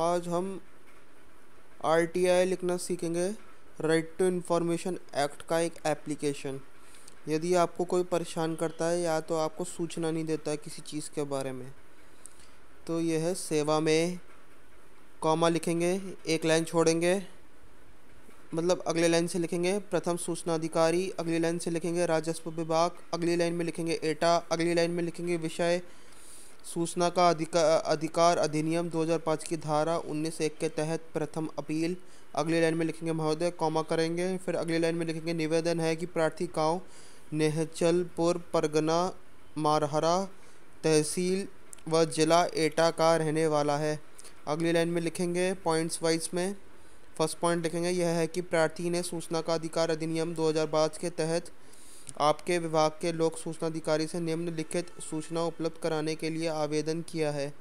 आज हम आर लिखना सीखेंगे राइट टू इन्फॉर्मेशन एक्ट का एक एप्लीकेशन यदि आपको कोई परेशान करता है या तो आपको सूचना नहीं देता है किसी चीज़ के बारे में तो यह है सेवा में कॉमा लिखेंगे एक लाइन छोड़ेंगे मतलब अगले लाइन से लिखेंगे प्रथम सूचना अधिकारी अगली लाइन से लिखेंगे राजस्व विभाग अगली लाइन में लिखेंगे एटा अगली लाइन में लिखेंगे विषय सूचना का अधिकार अधिकार अधिनियम 2005 की धारा उन्नीस एक के तहत प्रथम अपील अगली लाइन में लिखेंगे महोदय कॉमा करेंगे फिर अगली लाइन में लिखेंगे निवेदन है कि प्रार्थी गाँव नेहचलपुर परगना मारहरा तहसील व जिला एटा का रहने वाला है अगली लाइन में लिखेंगे पॉइंट्स वाइज में फर्स्ट पॉइंट लिखेंगे यह है कि प्रार्थी ने सूचना का अधिकार अधिनियम दो के तहत आपके विभाग के लोक सूचना अधिकारी से निम्नलिखित सूचना उपलब्ध कराने के लिए आवेदन किया है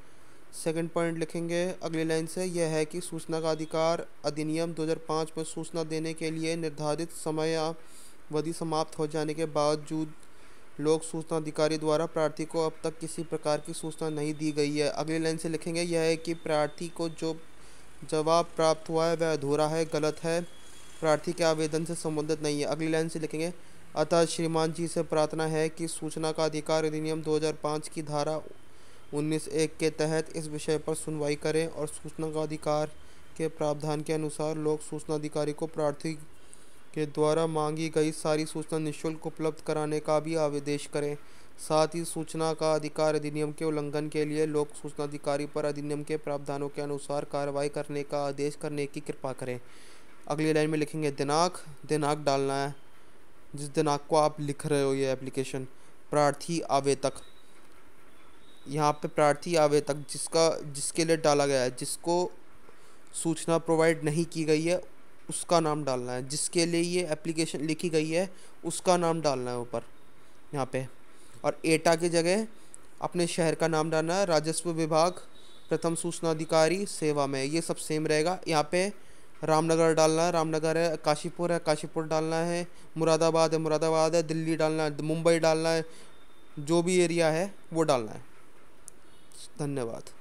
सेकंड पॉइंट लिखेंगे अगली लाइन से यह है कि सूचना का अधिकार अधिनियम 2005 में सूचना देने के लिए निर्धारित समय अवधि समाप्त हो जाने के बावजूद लोक सूचना अधिकारी द्वारा प्रार्थी को अब तक किसी प्रकार की सूचना नहीं दी गई है अगली लाइन से लिखेंगे यह है कि प्रार्थी को जो जवाब प्राप्त हुआ है वह अधूरा है गलत है प्रार्थी के आवेदन से संबंधित नहीं है अगली लाइन से लिखेंगे अतः श्रीमान जी से प्रार्थना है कि सूचना का अधिकार अधिनियम 2005 की धारा उन्नीस एक के तहत इस विषय पर सुनवाई करें और सूचना का अधिकार के प्रावधान के अनुसार लोक सूचना अधिकारी को प्रार्थी के द्वारा मांगी गई सारी सूचना निःशुल्क उपलब्ध कराने का भी आवेदेश करें साथ ही सूचना का अधिकार अधिनियम के उल्लंघन के लिए लोक सूचना अधिकारी पर अधिनियम के प्रावधानों के अनुसार कार्रवाई करने का आदेश करने की कृपा करें अगली लाइन में लिखेंगे दिनांक दिनांक डालना है जिस दिन को आप लिख रहे हो ये एप्लीकेशन प्रार्थी आवेदक यहाँ पे प्रार्थी आवेदक जिसका जिसके लिए डाला गया है जिसको सूचना प्रोवाइड नहीं की गई है उसका नाम डालना है जिसके लिए ये एप्लीकेशन लिखी गई है उसका नाम डालना है ऊपर यहाँ पे और एटा की जगह अपने शहर का नाम डालना है राजस्व विभाग प्रथम सूचना अधिकारी सेवा में ये सब सेम रहेगा यहाँ पे रामनगर डालना है रामनगर है काशीपुर है काशीपुर डालना है मुरादाबाद है मुरादाबाद है दिल्ली डालना है मुंबई डालना है जो भी एरिया है वो डालना है धन्यवाद